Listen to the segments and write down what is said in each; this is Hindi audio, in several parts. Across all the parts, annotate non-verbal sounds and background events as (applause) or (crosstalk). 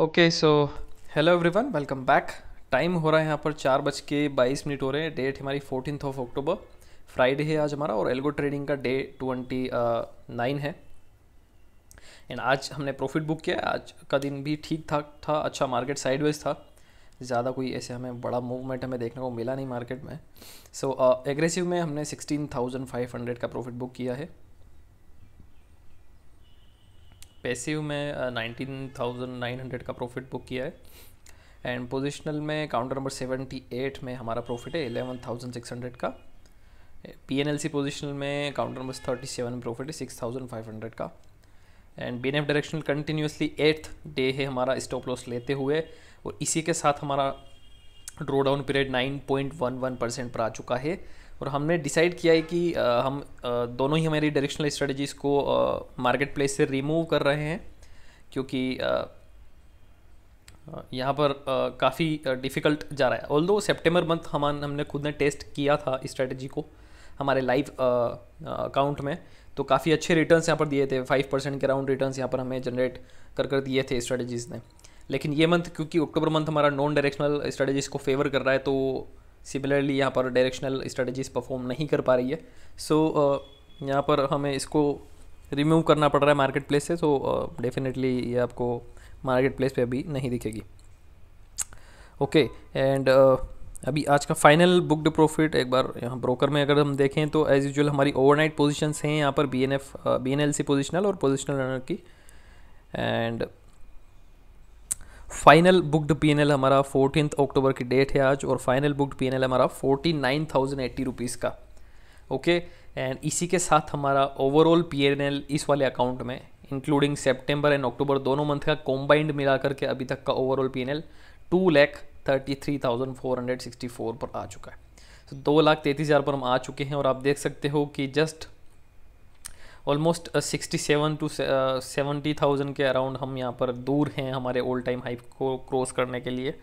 Okay so hello everyone welcome back time हो रहा है यहाँ पर चार बज के बाईस मिनट हो रहे हैं डेट हमारी फोर्टीन ऑफ अक्टूबर फ्राइडे है आज हमारा और एल्गो ट्रेडिंग का डे ट्वेंटी नाइन है एंड आज हमने प्रॉफिट बुक किया आज का दिन भी ठीक ठाक था अच्छा मार्केट साइडवेज था ज़्यादा कोई ऐसे हमें बड़ा मूवमेंट हमें देखने को मिला नहीं मार्केट में सो so, एग्रेसिव uh, में हमने सिक्सटीन थाउजेंड फाइव हंड्रेड का प्रॉफिट बुक किया है पैसिव में नाइनटीन थाउजेंड नाइन हंड्रेड का प्रॉफिट बुक किया है एंड पोजिशनल में काउंटर नंबर सेवेंटी एट में हमारा प्रॉफिट है एलेवन थाउजेंड सिक्स हंड्रेड का P N L C positional में काउंटर नंबर थर्टी सेवन में प्रॉफिट है सिक्स थाउजेंड फाइव हंड्रेड का and B N F directional continuously eighth day है हमारा स्टॉप लॉस लेते हुए और इसी के साथ हमारा drawdown period nine point one one percent पर आ चुका है और हमने डिसाइड किया है कि हम दोनों ही हमारी डायरेक्शनल स्ट्रेटजीज़ को मार्केट प्लेस से रिमूव कर रहे हैं क्योंकि यहाँ पर काफ़ी डिफ़िकल्ट जा रहा है ऑल दो सेप्टेम्बर मंथ हम हमने खुद ने टेस्ट किया था स्ट्रेटजी को हमारे लाइव अकाउंट में तो काफ़ी अच्छे रिटर्न्स यहाँ पर दिए थे फाइव परसेंट के अराउंड रिटर्न्स यहाँ पर हमें जनरेट कर कर दिए थे स्ट्रेटजीज़ ने लेकिन ये मंथ क्योंकि अक्टूबर मंथ हमारा नॉन डायरेक्शनल स्ट्रेटजीज़ को फेवर कर रहा है तो सिमिलरली यहाँ पर डायरेक्शनल स्ट्रेटजीज परफॉर्म नहीं कर पा रही है सो so, uh, यहाँ पर हमें इसको रिमूव करना पड़ रहा है मार्केट प्लेस से तो डेफिनेटली uh, ये आपको मार्केट प्लेस पर अभी नहीं दिखेगी ओके एंड uh, अभी आज का फाइनल बुकड प्रॉफिट एक बार यहाँ ब्रोकर में अगर हम देखें तो एज़ यूजल हमारी ओवरनाइट पोजीशंस हैं यहाँ पर B N F B N L C positional और पोजिशनल रनर की एंड फाइनल बुकड पीएनएल हमारा फोर्टीन अक्टूबर की डेट है आज और फाइनल बुकड पीएनएल हमारा forty nine thousand eighty rupees का ओके एंड इसी के साथ हमारा ओवरऑल पीएनएल इस वाले अकाउंट में इंक्लूडिंग सेप्टेम्बर एंड अक्टूबर दोनों मंथ का कॉम्बाइंड मिला करके अभी तक का overall P N L two lakh thirty three thousand four hundred sixty four पर आ चुका है तो दो लाख तैंतीस हज़ार पर हम आ चुके हैं और आप देख सकते हो कि just almost sixty seven to seventy thousand के अराउंड हम यहाँ पर दूर हैं हमारे ओल्ड टाइम हाई को क्रॉस करने के लिए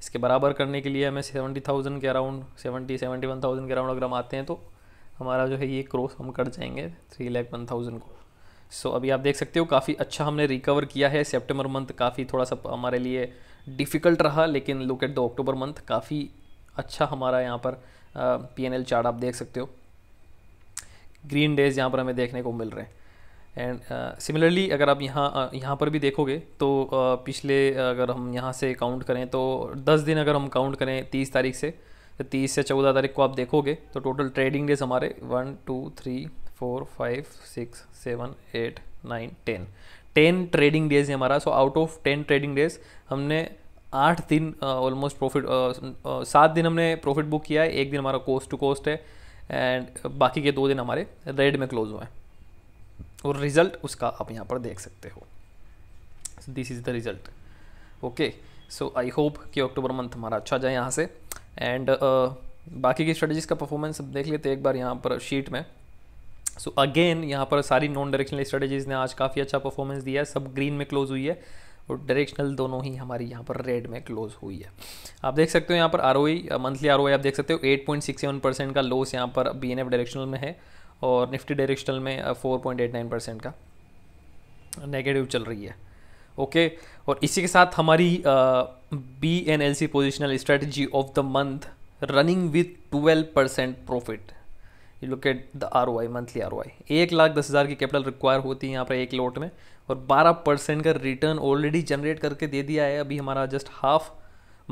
इसके बराबर करने के लिए हमें सेवेंटी थाउजेंड के around seventy seventy one thousand के अराउंड अगर हम आते हैं तो हमारा जो है ये क्रॉस हम कर जाएंगे थ्री लैख वन थाउजेंड को सो so, अभी आप देख सकते हो काफ़ी अच्छा हमने रिकवर किया है सेप्टेम्बर मंथ काफ़ी थोड़ा सा हमारे लिए डिफ़िकल्ट रहा लेकिन look at the October month काफ़ी अच्छा हमारा यहाँ पर पी एन एल चार्ट आप देख सकते हो ग्रीन डेज यहाँ पर हमें देखने को मिल रहे हैं एंड सिमिलरली uh, अगर आप यहाँ uh, यहाँ पर भी देखोगे तो uh, पिछले uh, अगर हम यहाँ से काउंट करें तो 10 दिन अगर हम काउंट करें 30 तारीख से तो 30 से 14 तारीख को आप देखोगे तो टोटल ट्रेडिंग डेज हमारे one two three four five six seven eight nine ten ten trading days है हमारा so out of ten trading days हमने आठ दिन ऑलमोस्ट uh, प्रॉफिट सात दिन हमने प्रॉफिट बुक किया है एक दिन हमारा कोस्ट टू कोस्ट है एंड uh, बाकी के दो दिन हमारे रेड में क्लोज हुए हैं और रिज़ल्ट उसका आप यहाँ पर देख सकते हो this is the result okay so I hope कि अक्टूबर मंथ हमारा अच्छा जाए यहाँ से एंड uh, बाकी की स्ट्रेटजीज का परफॉर्मेंस देख लेते एक बार यहाँ पर शीट में सो so अगेन यहाँ पर सारी नॉन डायरेक्शनल स्ट्रेटजीज ने आज काफ़ी अच्छा परफॉर्मेंस दिया है सब ग्रीन में क्लोज हुई है और तो डायरेक्शनल दोनों ही हमारी यहाँ पर रेड में क्लोज हुई है आप देख सकते हो यहाँ पर आर मंथली आर आप देख सकते हो eight point six seven percent का लोस यहाँ पर बी डायरेक्शनल में है और निफ्टी डायरेक्शनल में four point eight nine percent का नेगेटिव चल रही है ओके okay? और इसी के साथ हमारी B N L C positional strategy of the month running with twelve percent profit you look at the R O I monthly R O I एक लाख दस हज़ार की कैपिटल रिक्वायर होती है यहाँ पर एक लोट में और 12 परसेंट का रिटर्न ऑलरेडी जनरेट करके दे दिया है अभी हमारा जस्ट हाफ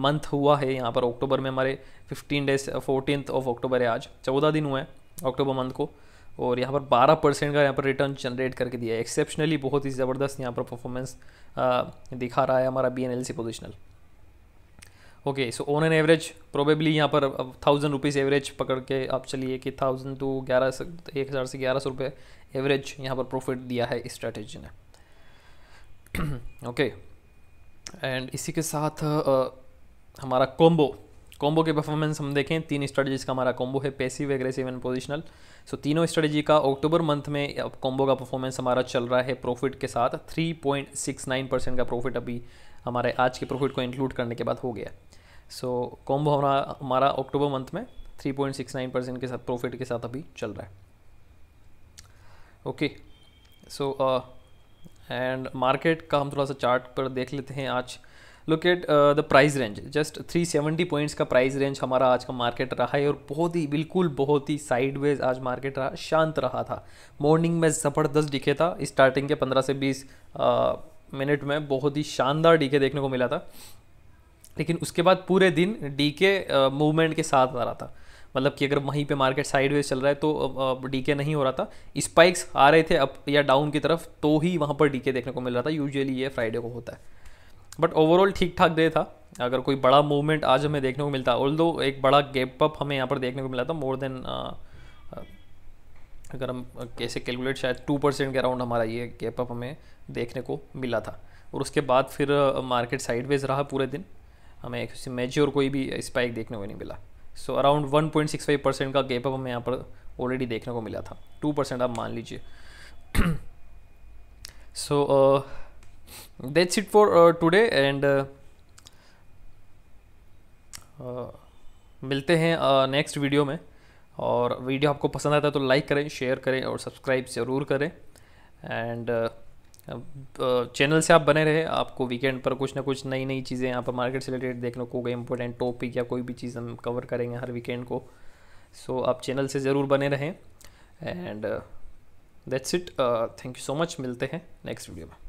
मंथ हुआ है यहाँ पर अक्टूबर में हमारे fifteen days fourteen of October है आज चौदह दिन हुए हैं अक्टूबर मंथ को और यहाँ पर 12 परसेंट का यहाँ पर रिटर्न जनरेट करके दिया है एक्सेप्शनली बहुत ही ज़बरदस्त यहाँ पर परफॉर्मेंस दिखा रहा है हमारा B N L C positional okay so on an average probably यहाँ पर थाउजेंड रुपीज़ एवरेज पकड़ के आप चलिए कि थाउजेंड टू ग्यारह एक हज़ार से ग्यारह सौ रुपये एवरेज यहाँ पर प्रॉफिट दिया है इस स्ट्रैटेजी ने ओके (clears throat) एंड इसी के साथ हमारा कॉम्बो कॉम्बो के परफॉर्मेंस हम देखें तीन स्ट्रेटजीज का हमारा कॉम्बो है passive aggressive and positional so तीनों स्ट्रेटजी का अक्टूबर मंथ में अब कॉम्बो का परफॉर्मेंस हमारा चल रहा है प्रॉफिट के साथ 3.69 परसेंट का प्रॉफिट अभी हमारे आज के प्रॉफिट को इंक्लूड करने के बाद हो गया सो so, कॉम्बो हमारा हमारा अक्टूबर मंथ में 3.69 परसेंट के साथ प्रॉफिट के साथ अभी चल रहा है okay so uh, and market का हम थोड़ा सा चार्ट पर देख लेते हैं आज look at the price range just 370 points का प्राइस रेंज हमारा आज का मार्केट रहा है और बहुत ही बिल्कुल बहुत ही साइडवेज आज मार्केट रहा शांत रहा था मॉर्निंग में ज़बरदस्त दिखे था स्टार्टिंग के 15 से 20 मिनट uh, में बहुत ही शानदार डीके देखने को मिला था लेकिन उसके बाद पूरे दिन डीके मूवमेंट uh, के साथ आ रहा था मतलब कि अगर वहीं पे मार्केट साइडवेज चल रहा है तो डीके नहीं हो रहा था स्पाइक्स आ रहे थे अप या डाउन की तरफ तो ही वहाँ पर डीके देखने को मिल रहा था यूजुअली ये फ्राइडे को होता है बट ओवरऑल ठीक ठाक डे था अगर कोई बड़ा मूवमेंट आज हमें देखने को मिलता ऑल दो एक बड़ा गैप अप हमें यहाँ पर देखने को मिला था मोर देन अगर हम कैसे कैलकुलेट शायद टू परसेंट के अराउंड हमारा ये गैप अप हमें देखने को मिला था और उसके बाद फिर मार्केट साइडवेज रहा पूरे दिन हमें मेजर कोई भी स्पाइक देखने को नहीं मिला so around one point six five percent का गैप अप हमें यहाँ पर ऑलरेडी देखने को मिला था टू परसेंट आप मान लीजिए so that's it for today and मिलते हैं नेक्स्ट uh, वीडियो में और वीडियो आपको पसंद आता है तो लाइक करें शेयर करें और सब्सक्राइब ज़रूर करें एंड uh, चैनल से आप बने रहे आपको वीकेंड पर कुछ ना कुछ नई नई चीज़ें यहाँ पर मार्केट से रिलेटेड देखने को गई इंपॉर्टेंट टॉपिक या कोई भी चीज़ हम कवर करेंगे हर वीकेंड को सो so, आप चैनल से ज़रूर बने रहें and that's it thank you so much मिलते हैं नेक्स्ट वीडियो में